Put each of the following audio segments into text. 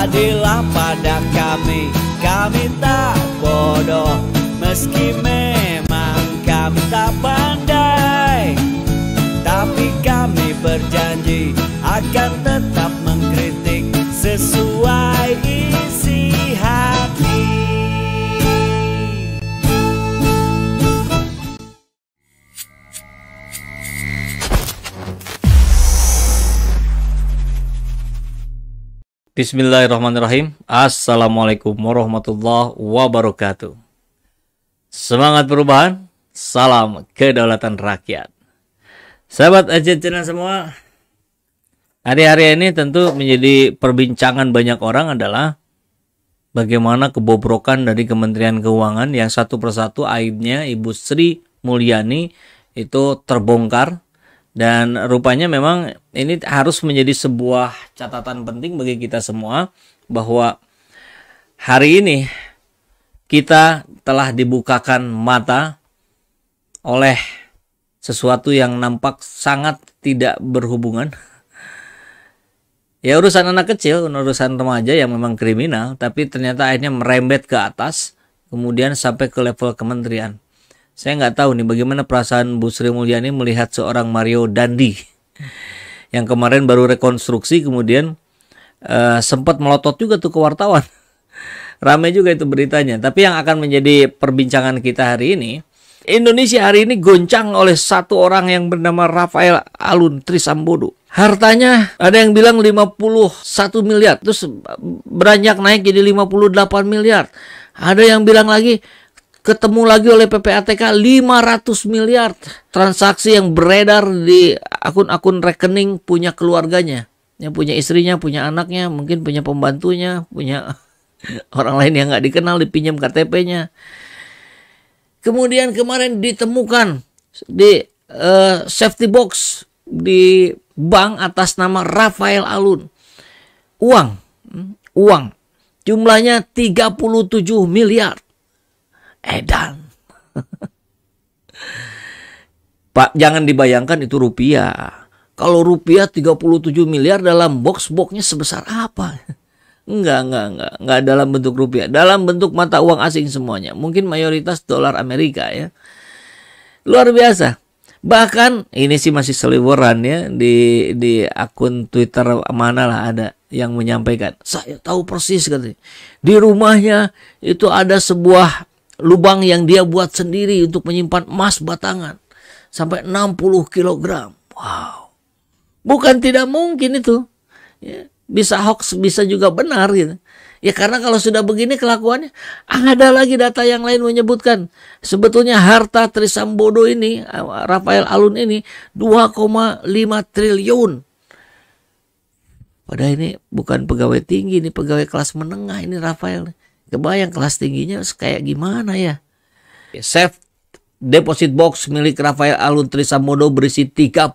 Jadilah pada kami Kami tak bodoh Meski memang kami tak pandai Tapi kami berjanji Akan tetap mengkritik Bismillahirrahmanirrahim. Assalamualaikum warahmatullahi wabarakatuh. Semangat perubahan, salam kedaulatan rakyat. Sahabat Ajen semua, hari-hari ini tentu menjadi perbincangan banyak orang adalah bagaimana kebobrokan dari Kementerian Keuangan yang satu persatu aibnya Ibu Sri Mulyani itu terbongkar dan rupanya memang ini harus menjadi sebuah catatan penting bagi kita semua bahwa hari ini kita telah dibukakan mata oleh sesuatu yang nampak sangat tidak berhubungan. Ya urusan anak kecil, urusan remaja yang memang kriminal, tapi ternyata akhirnya merembet ke atas, kemudian sampai ke level kementerian. Saya nggak tahu nih bagaimana perasaan Bu Sri Mulyani melihat seorang Mario Dandi yang kemarin baru rekonstruksi kemudian uh, sempat melotot juga tuh ke wartawan. Rame juga itu beritanya. Tapi yang akan menjadi perbincangan kita hari ini, Indonesia hari ini goncang oleh satu orang yang bernama Rafael Alun Trisambodo. Hartanya ada yang bilang 51 miliar, terus beranjak naik jadi 58 miliar. Ada yang bilang lagi ketemu lagi oleh PPATK 500 miliar transaksi yang beredar di akun-akun rekening punya keluarganya. Yang punya istrinya, punya anaknya, mungkin punya pembantunya, punya orang lain yang nggak dikenal dipinjam KTP-nya. Kemudian kemarin ditemukan di uh, safety box di bank atas nama Rafael Alun. Uang, hmm, uang. Jumlahnya 37 miliar edan. Pak, jangan dibayangkan itu rupiah. Kalau rupiah 37 miliar dalam box-boxnya sebesar apa? Enggak, enggak, enggak. Enggak dalam bentuk rupiah. Dalam bentuk mata uang asing semuanya. Mungkin mayoritas dolar Amerika ya. Luar biasa. Bahkan ini sih masih seliweran ya di di akun Twitter mana lah ada yang menyampaikan. Saya tahu persis katanya. Di rumahnya itu ada sebuah lubang yang dia buat sendiri untuk menyimpan emas batangan sampai 60 kg. Wow. Bukan tidak mungkin itu. Ya, bisa hoax, bisa juga benar gitu. Ya karena kalau sudah begini kelakuannya, ah, ada lagi data yang lain menyebutkan sebetulnya harta Trisambodo ini, Rafael Alun ini 2,5 triliun. Padahal ini bukan pegawai tinggi, ini pegawai kelas menengah ini Rafael. Kebayang kelas tingginya kayak gimana ya? Safe deposit box milik Rafael Alun Trisambodo berisi 37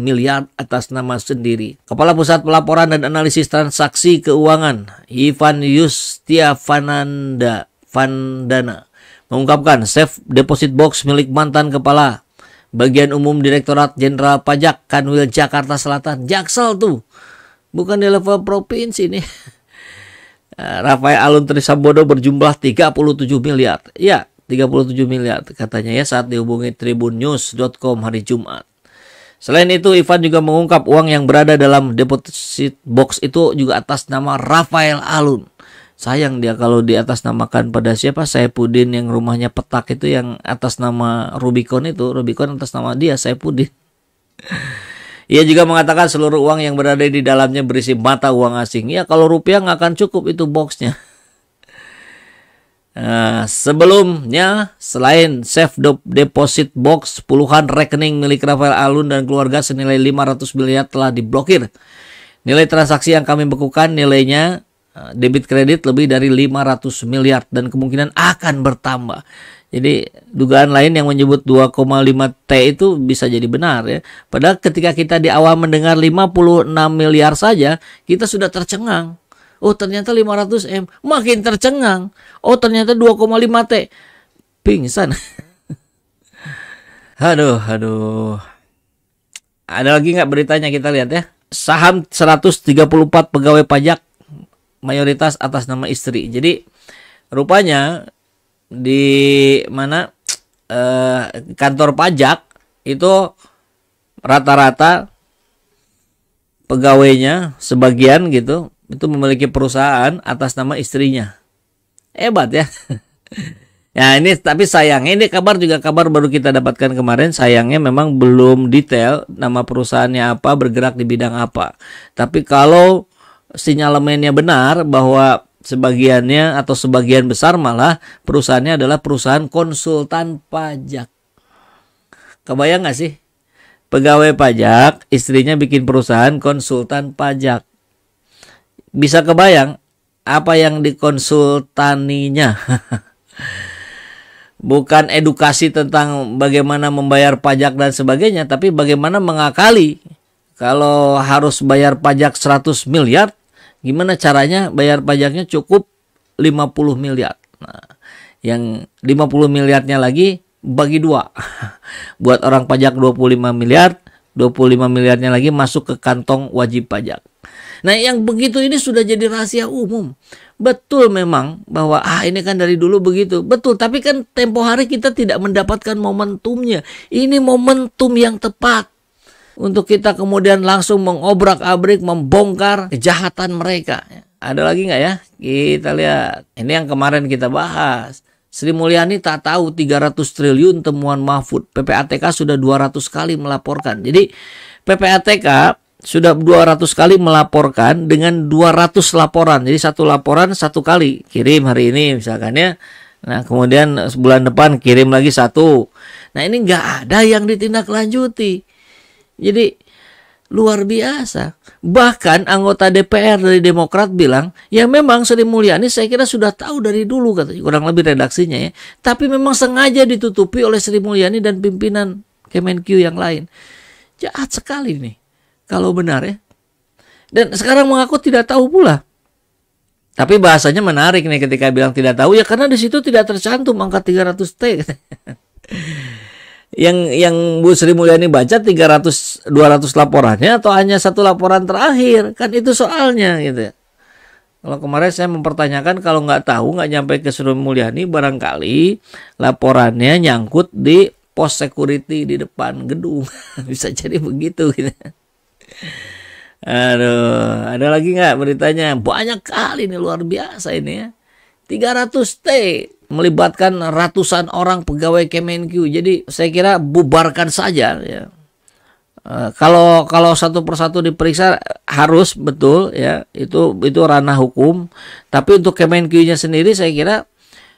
miliar atas nama sendiri. Kepala Pusat Pelaporan dan Analisis Transaksi Keuangan Ivan Yustia Vananda Vandana mengungkapkan safe deposit box milik mantan kepala bagian umum Direktorat Jenderal Pajak Kanwil Jakarta Selatan Jaksel tuh bukan di level provinsi nih Eh, Rafael Alun Trisambodo berjumlah 37 miliar. Ya, 37 miliar katanya ya saat dihubungi tribunnews.com hari Jumat. Selain itu, Ivan juga mengungkap uang yang berada dalam deposit box itu juga atas nama Rafael Alun. Sayang dia kalau di atas namakan pada siapa Saipudin yang rumahnya petak itu yang atas nama Rubicon itu, Rubicon atas nama dia Saipudin. Ia juga mengatakan seluruh uang yang berada di dalamnya berisi mata uang asing. Ya kalau rupiah nggak akan cukup itu boxnya. Nah, sebelumnya, selain safe deposit box, puluhan rekening milik Rafael Alun dan keluarga senilai 500 miliar telah diblokir. Nilai transaksi yang kami bekukan nilainya eh, debit kredit lebih dari 500 miliar dan kemungkinan akan bertambah. Jadi dugaan lain yang menyebut 2,5 T itu bisa jadi benar ya. Padahal ketika kita di awal mendengar 56 miliar saja, kita sudah tercengang. Oh ternyata 500 M, makin tercengang. Oh ternyata 2,5 T. Pingsan. aduh, aduh. Ada lagi nggak beritanya kita lihat ya. Saham 134 pegawai pajak mayoritas atas nama istri. Jadi rupanya di mana eh, kantor pajak itu rata-rata pegawainya sebagian gitu itu memiliki perusahaan atas nama istrinya hebat ya Ya ini tapi sayangnya ini kabar juga kabar baru kita dapatkan kemarin sayangnya memang belum detail nama perusahaannya apa bergerak di bidang apa. Tapi kalau sinyalemennya benar bahwa sebagiannya atau sebagian besar malah perusahaannya adalah perusahaan konsultan pajak. Kebayang nggak sih? Pegawai pajak, istrinya bikin perusahaan konsultan pajak. Bisa kebayang apa yang dikonsultaninya? Bukan edukasi tentang bagaimana membayar pajak dan sebagainya, tapi bagaimana mengakali kalau harus bayar pajak 100 miliar, Gimana caranya bayar pajaknya cukup 50 miliar. Nah, yang 50 miliarnya lagi bagi dua. Buat orang pajak 25 miliar, 25 miliarnya lagi masuk ke kantong wajib pajak. Nah yang begitu ini sudah jadi rahasia umum. Betul memang bahwa ah ini kan dari dulu begitu. Betul tapi kan tempo hari kita tidak mendapatkan momentumnya. Ini momentum yang tepat untuk kita kemudian langsung mengobrak-abrik, membongkar kejahatan mereka. Ada lagi nggak ya? Kita lihat. Ini yang kemarin kita bahas. Sri Mulyani tak tahu 300 triliun temuan Mahfud. PPATK sudah 200 kali melaporkan. Jadi PPATK sudah 200 kali melaporkan dengan 200 laporan. Jadi satu laporan satu kali kirim hari ini misalkan ya. Nah kemudian sebulan depan kirim lagi satu. Nah ini nggak ada yang ditindaklanjuti. Jadi luar biasa. Bahkan anggota DPR dari Demokrat bilang, ya memang Sri Mulyani saya kira sudah tahu dari dulu katanya, kurang lebih redaksinya ya. Tapi memang sengaja ditutupi oleh Sri Mulyani dan pimpinan Kemenkyu yang lain. Jahat sekali nih, kalau benar ya. Dan sekarang mengaku tidak tahu pula. Tapi bahasanya menarik nih ketika bilang tidak tahu ya karena di situ tidak tercantum angka 300 T. yang yang Bu Sri Mulyani baca 300 200 laporannya atau hanya satu laporan terakhir kan itu soalnya gitu ya. Kalau kemarin saya mempertanyakan kalau nggak tahu nggak nyampe ke Sri Mulyani barangkali laporannya nyangkut di pos security di depan gedung bisa jadi begitu gitu. Ya. Aduh, ada lagi nggak beritanya? Banyak kali ini luar biasa ini ya. 300 T melibatkan ratusan orang pegawai Kemenq. Jadi saya kira bubarkan saja ya. E, kalau kalau satu persatu diperiksa harus betul ya itu itu ranah hukum tapi untuk kemenq nya sendiri saya kira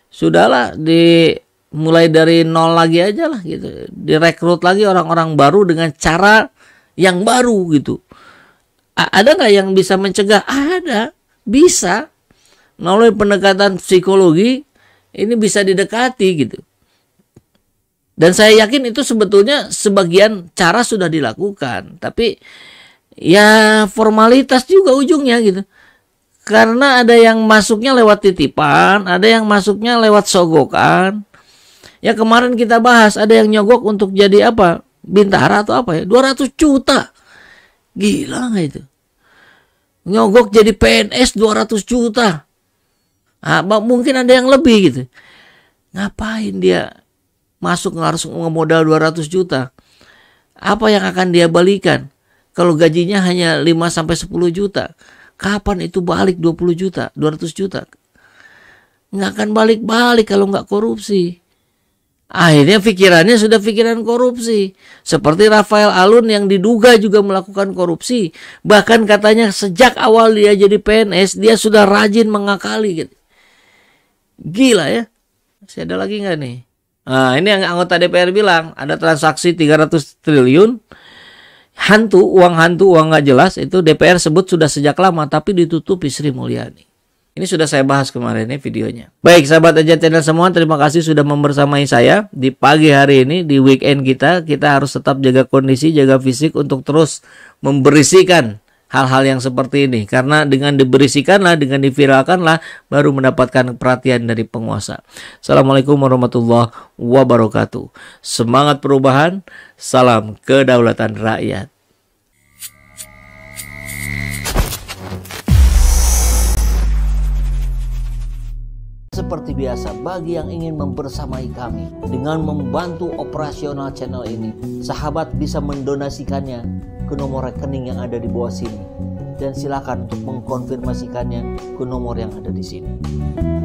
sudahlah di mulai dari nol lagi aja lah gitu direkrut lagi orang-orang baru dengan cara yang baru gitu A ada nggak yang bisa mencegah ada bisa melalui pendekatan psikologi ini bisa didekati gitu. Dan saya yakin itu sebetulnya sebagian cara sudah dilakukan, tapi ya formalitas juga ujungnya gitu. Karena ada yang masuknya lewat titipan, ada yang masuknya lewat sogokan. Ya kemarin kita bahas ada yang nyogok untuk jadi apa? Bintara atau apa ya? 200 juta. Gila nggak itu? Nyogok jadi PNS 200 juta. Ah, mungkin ada yang lebih gitu ngapain dia masuk harus modal 200 juta apa yang akan dia balikan kalau gajinya hanya 5 sampai 10 juta kapan itu balik 20 juta 200 juta nggak akan balik-balik kalau nggak korupsi Akhirnya pikirannya sudah pikiran korupsi. Seperti Rafael Alun yang diduga juga melakukan korupsi. Bahkan katanya sejak awal dia jadi PNS, dia sudah rajin mengakali. Gitu. Gila ya. Masih ada lagi nggak nih? Nah, ini yang anggota DPR bilang ada transaksi 300 triliun hantu, uang hantu, uang nggak jelas itu DPR sebut sudah sejak lama tapi ditutupi Sri Mulyani. Ini sudah saya bahas kemarin nih ya videonya. Baik sahabat aja channel semua, terima kasih sudah membersamai saya di pagi hari ini di weekend kita. Kita harus tetap jaga kondisi, jaga fisik untuk terus memberisikan hal-hal yang seperti ini karena dengan diberisikanlah dengan diviralkanlah baru mendapatkan perhatian dari penguasa. Assalamualaikum warahmatullahi wabarakatuh. Semangat perubahan, salam kedaulatan rakyat. Seperti biasa, bagi yang ingin mempersamai kami dengan membantu operasional channel ini, sahabat bisa mendonasikannya ke nomor rekening yang ada di bawah sini. Dan silakan untuk mengkonfirmasikannya ke nomor yang ada di sini.